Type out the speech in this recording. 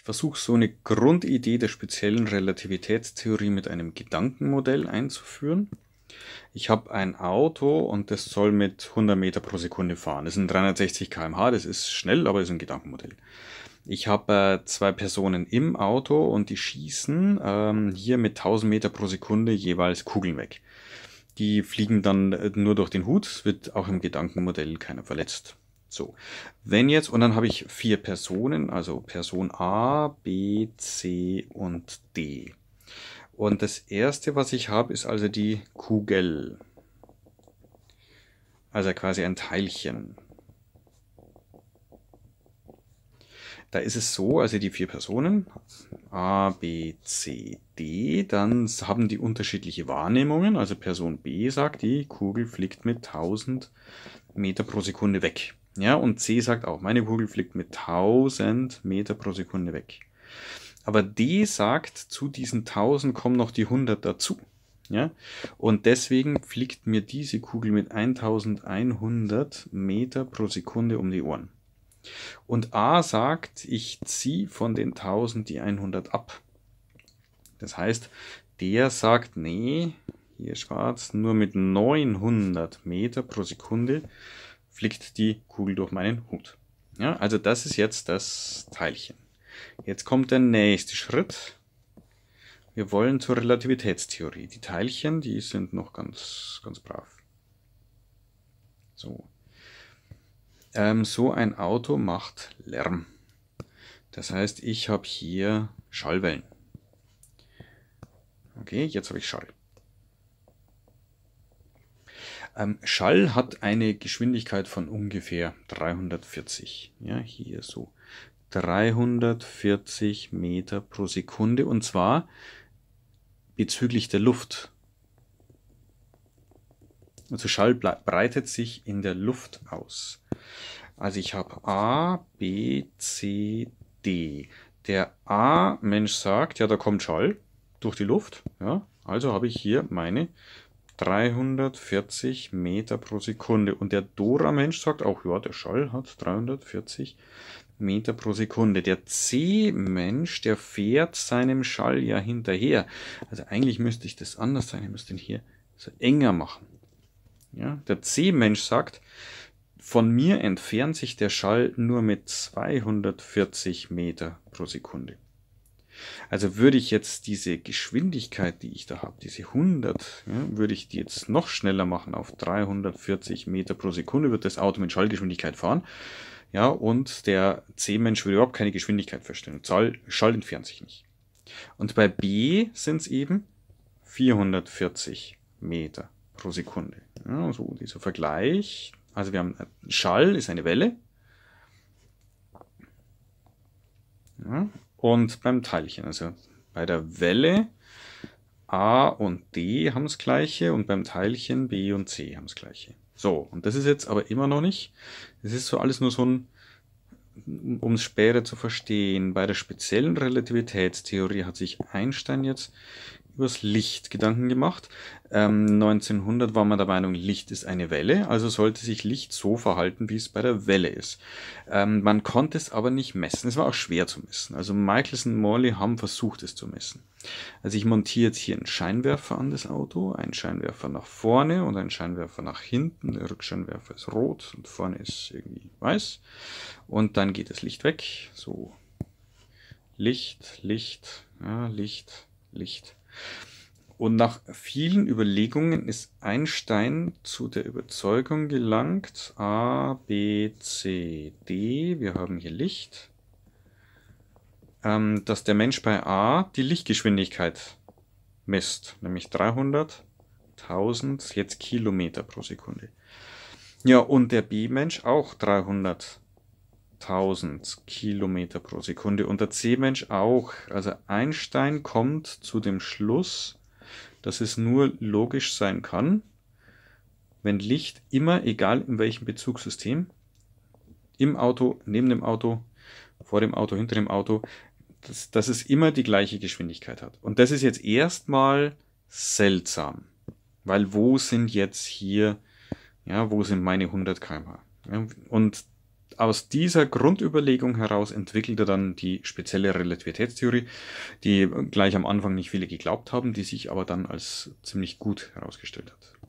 Ich versuche so eine Grundidee der speziellen Relativitätstheorie mit einem Gedankenmodell einzuführen. Ich habe ein Auto und das soll mit 100 Meter pro Sekunde fahren. Das sind 360 km/h, das ist schnell, aber ist ein Gedankenmodell. Ich habe äh, zwei Personen im Auto und die schießen ähm, hier mit 1000 Meter pro Sekunde jeweils Kugeln weg. Die fliegen dann äh, nur durch den Hut, wird auch im Gedankenmodell keiner verletzt. So, wenn jetzt, und dann habe ich vier Personen, also Person A, B, C und D. Und das erste, was ich habe, ist also die Kugel. Also quasi ein Teilchen. Da ist es so, also die vier Personen, A, B, C, D, dann haben die unterschiedliche Wahrnehmungen. Also Person B sagt, die Kugel fliegt mit 1000 Meter pro Sekunde weg. Ja, und C sagt auch, meine Kugel fliegt mit 1000 Meter pro Sekunde weg. Aber D sagt, zu diesen 1000 kommen noch die 100 dazu. Ja, und deswegen fliegt mir diese Kugel mit 1100 Meter pro Sekunde um die Ohren. Und A sagt, ich ziehe von den 1000 die 100 ab. Das heißt, der sagt, nee, hier schwarz, nur mit 900 Meter pro Sekunde fliegt die Kugel durch meinen Hut. Ja, also das ist jetzt das Teilchen. Jetzt kommt der nächste Schritt. Wir wollen zur Relativitätstheorie. Die Teilchen, die sind noch ganz, ganz brav. So. Ähm, so ein Auto macht Lärm. Das heißt, ich habe hier Schallwellen. Okay, jetzt habe ich Schall. Ähm, Schall hat eine Geschwindigkeit von ungefähr 340. Ja, hier so. 340 Meter pro Sekunde und zwar bezüglich der Luft. Also Schall breitet sich in der Luft aus. Also ich habe A, B, C, D. Der A-Mensch sagt, ja, da kommt Schall durch die Luft. Ja, also habe ich hier meine äh, 340 Meter pro Sekunde. Und der Dora-Mensch sagt auch, ja, der Schall hat 340 Meter pro Sekunde. Der C-Mensch, der fährt seinem Schall ja hinterher. Also eigentlich müsste ich das anders sein. Ich müsste ihn hier so enger machen. Ja, der C-Mensch sagt, von mir entfernt sich der Schall nur mit 240 Meter pro Sekunde. Also würde ich jetzt diese Geschwindigkeit, die ich da habe, diese 100, ja, würde ich die jetzt noch schneller machen auf 340 Meter pro Sekunde, wird das Auto mit Schallgeschwindigkeit fahren. Ja, und der C-Mensch würde überhaupt keine Geschwindigkeit feststellen. Schall, Schall entfernt sich nicht. Und bei B sind es eben 440 Meter pro Sekunde. Ja, so dieser Vergleich. Also wir haben äh, Schall ist eine Welle, und beim Teilchen. Also bei der Welle A und D haben das gleiche und beim Teilchen B und C haben das gleiche. So, und das ist jetzt aber immer noch nicht. Es ist so alles nur so ein, um es später zu verstehen, bei der speziellen Relativitätstheorie hat sich Einstein jetzt übers Licht Gedanken gemacht. Ähm, 1900 war man der Meinung, Licht ist eine Welle, also sollte sich Licht so verhalten, wie es bei der Welle ist. Ähm, man konnte es aber nicht messen. Es war auch schwer zu messen. Also Michelson und Morley haben versucht, es zu messen. Also ich montiere jetzt hier einen Scheinwerfer an das Auto, einen Scheinwerfer nach vorne und einen Scheinwerfer nach hinten. Der Rückscheinwerfer ist rot und vorne ist irgendwie weiß. Und dann geht das Licht weg. So Licht, Licht, ja, Licht, Licht. Und nach vielen Überlegungen ist Einstein zu der Überzeugung gelangt, A, B, C, D, wir haben hier Licht, ähm, dass der Mensch bei A die Lichtgeschwindigkeit misst, nämlich 300.000 jetzt Kilometer pro Sekunde. Ja, und der B-Mensch auch 300 1000 Kilometer pro Sekunde und der C-Mensch auch. Also Einstein kommt zu dem Schluss, dass es nur logisch sein kann, wenn Licht immer, egal in welchem Bezugssystem, im Auto, neben dem Auto, vor dem Auto, hinter dem Auto, dass, dass es immer die gleiche Geschwindigkeit hat. Und das ist jetzt erstmal seltsam, weil wo sind jetzt hier, ja, wo sind meine 100 kmh? h Und aus dieser Grundüberlegung heraus entwickelte dann die spezielle Relativitätstheorie, die gleich am Anfang nicht viele geglaubt haben, die sich aber dann als ziemlich gut herausgestellt hat.